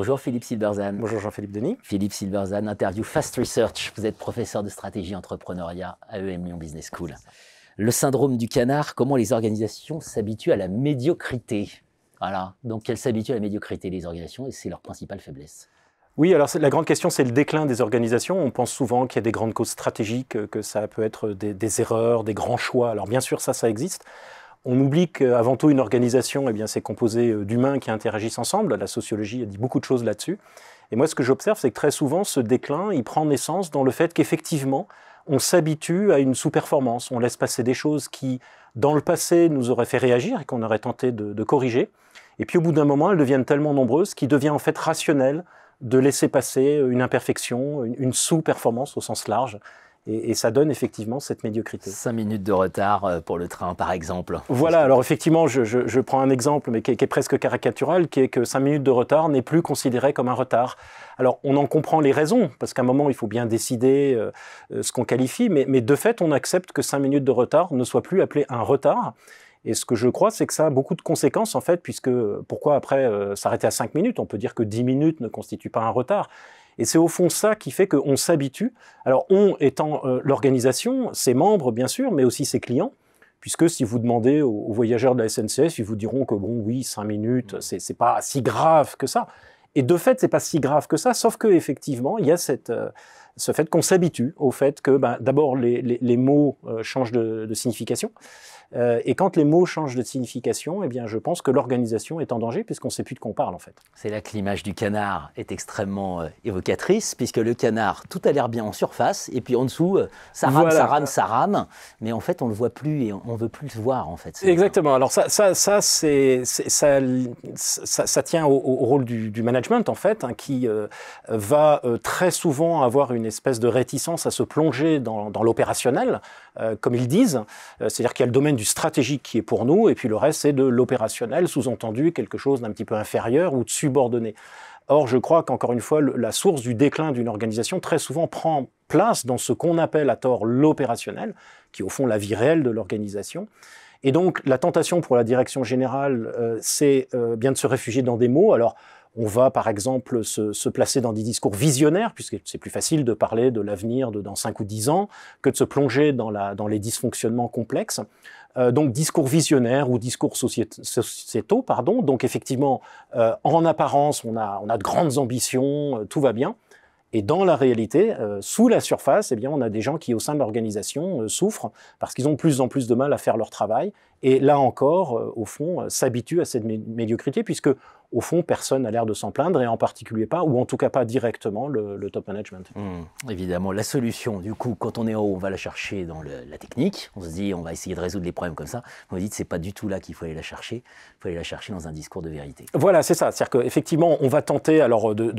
Bonjour Philippe Silberzan. Bonjour Jean-Philippe Denis. Philippe Silberzan, interview Fast Research. Vous êtes professeur de stratégie entrepreneuriat à EM Lyon Business School. Le syndrome du canard, comment les organisations s'habituent à la médiocrité Voilà, donc elles s'habituent à la médiocrité, les organisations, et c'est leur principale faiblesse. Oui, alors la grande question, c'est le déclin des organisations. On pense souvent qu'il y a des grandes causes stratégiques, que ça peut être des, des erreurs, des grands choix. Alors bien sûr, ça, ça existe. On oublie qu'avant tout, une organisation, eh bien, c'est composé euh, d'humains qui interagissent ensemble. La sociologie a dit beaucoup de choses là-dessus. Et moi, ce que j'observe, c'est que très souvent, ce déclin, il prend naissance dans le fait qu'effectivement, on s'habitue à une sous-performance. On laisse passer des choses qui, dans le passé, nous auraient fait réagir et qu'on aurait tenté de, corriger. Et puis, au bout d'un moment, elles deviennent tellement nombreuses qu'il devient en fait rationnel de laisser passer une imperfection, une sous-performance au sens large et, ça donne effectivement cette médiocrité. Cinq minutes de retard euh, pour le train, par exemple. Voilà, alors effectivement, je, prends un exemple, mais qui est, presque caricatural, qui est que cinq minutes de retard n'est plus considéré comme un retard. Alors, on en comprend les raisons, parce qu'à un moment, il faut bien décider euh, euh, ce qu'on qualifie, mais, de fait, on accepte que cinq minutes de retard ne soit plus appelé un retard. Et ce que je crois, c'est que ça a beaucoup de conséquences, en fait, puisque pourquoi après s'arrêter à cinq minutes On peut dire que dix minutes ne constituent pas un retard. Et c'est au fond ça qui fait qu'on s'habitue. Alors, on étant euh, l'organisation, ses membres, bien sûr, mais aussi ses clients. Puisque si vous demandez aux, voyageurs de la SNCF, ils vous diront que bon, oui, cinq minutes, mmh. c'est pas si grave que ça. Et de fait, c'est pas si grave que ça, sauf que effectivement, il y a cette, euh, ce fait qu'on s'habitue au fait que ben, d'abord les, les, mots euh, changent de, signification. Euh, et quand les mots changent de signification, eh bien, je pense que l'organisation est en danger puisqu'on ne sait plus de quoi on parle en fait. C'est là que l'image du canard est extrêmement euh, évocatrice puisque le canard, tout a l'air bien en surface et puis en dessous, ça rame, ça rame, ça rame, mais en fait on ne le voit plus et on ne veut plus le voir en fait. Exactement. Alors ça, ça, ça, c'est, ça, ça, ça, tient au, rôle du, management en fait hein, qui va très souvent avoir une espèce de réticence à se plonger dans, l'opérationnel, euh, comme ils disent. Euh, c'est-à-dire qu'il y a le domaine du stratégique qui est pour nous, et puis le reste, c'est de l'opérationnel, sous-entendu quelque chose d'un petit peu inférieur ou de subordonné. Or, je crois qu'encore une fois, la source du déclin d'une organisation très souvent prend place dans ce qu'on appelle à tort l'opérationnel, qui est au fond la vie réelle de l'organisation. Et donc, la tentation pour la direction générale, euh, c'est bien de se réfugier dans des mots. Alors, on va par exemple se, placer dans des discours visionnaires, puisque c'est plus facile de parler de l'avenir dans 5 ou 10 ans que de se plonger dans, les dysfonctionnements complexes. Euh, donc discours visionnaire ou discours sociétaux, pardon. Donc effectivement, euh, en apparence, on a, de grandes ambitions, euh, tout va bien. Et dans la réalité, sous la surface, eh on a des gens qui, au sein de l'organisation, souffrent parce qu'ils ont de plus en plus de mal à faire leur travail et là encore, euh, au fond, euh, s'habitue à cette médiocrité, puisque au fond, personne n'a l'air de s'en plaindre, et en particulier pas, ou en tout cas pas directement, le, top management. Mmh. évidemment, la solution, du coup, quand on est en haut, on va la chercher dans la technique, on se dit, on va essayer de résoudre les problèmes comme ça, vous dites, c'est pas du tout là qu'il faut aller la chercher, il faut aller la chercher dans un discours de vérité. Voilà, c'est ça, c'est-à-dire qu'effectivement, on va tenter alors de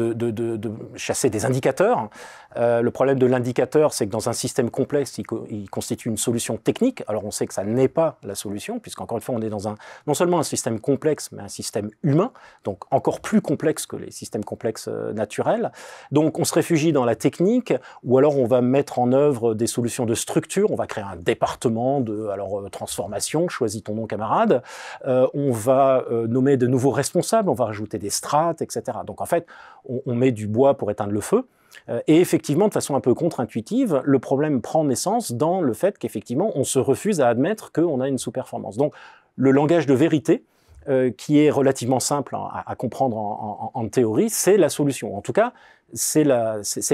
chasser des indicateurs, euh, le problème de l'indicateur, c'est que dans un système complexe, il, constitue une solution technique. Alors on sait que ça n'est pas la solution, puisqu'encore une fois, on est dans un, non seulement un système complexe, mais un système humain, donc encore plus complexe que les systèmes complexes euh, naturels. Donc on se réfugie dans la technique, ou alors on va mettre en œuvre des solutions de structure, on va créer un département de alors, euh, transformation, choisis ton nom camarade, on va nommer de nouveaux responsables, on va rajouter des strates, etc. Donc en fait, on met du bois pour éteindre le feu. Euh, et effectivement, de façon un peu contre-intuitive, le problème prend naissance dans le fait qu'effectivement, on se refuse à admettre qu'on a une sous-performance. Donc, le langage de vérité, euh, qui est relativement simple à, comprendre en, théorie, c'est la solution. En tout cas, c'est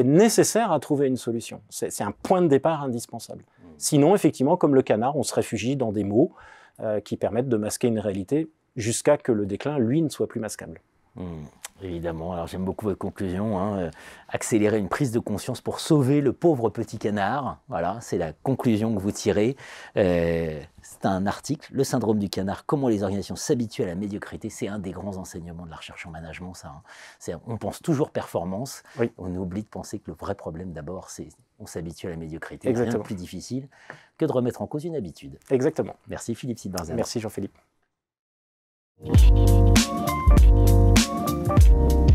nécessaire à trouver une solution. C'est un point de départ indispensable. Mmh. Sinon, effectivement, comme le canard, on se réfugie dans des mots euh, qui permettent de masquer une réalité jusqu'à que le déclin, lui, ne soit plus masquable. Mm. Évidemment, alors j'aime beaucoup votre conclusion. Hein. Euh, accélérer une prise de conscience pour sauver le pauvre petit canard. Voilà, c'est la conclusion que vous tirez. Euh, c'est un article, Le syndrome du canard, comment les organisations s'habituent à la médiocrité. C'est un des grands enseignements de la recherche en management, ça. Hein. On pense toujours performance. On oublie de penser que le vrai problème d'abord, c'est on s'habitue à la médiocrité. C'est plus difficile que de remettre en cause une habitude. Exactement. Merci Philippe Sidbarzen. Merci Jean-Philippe. Thank you.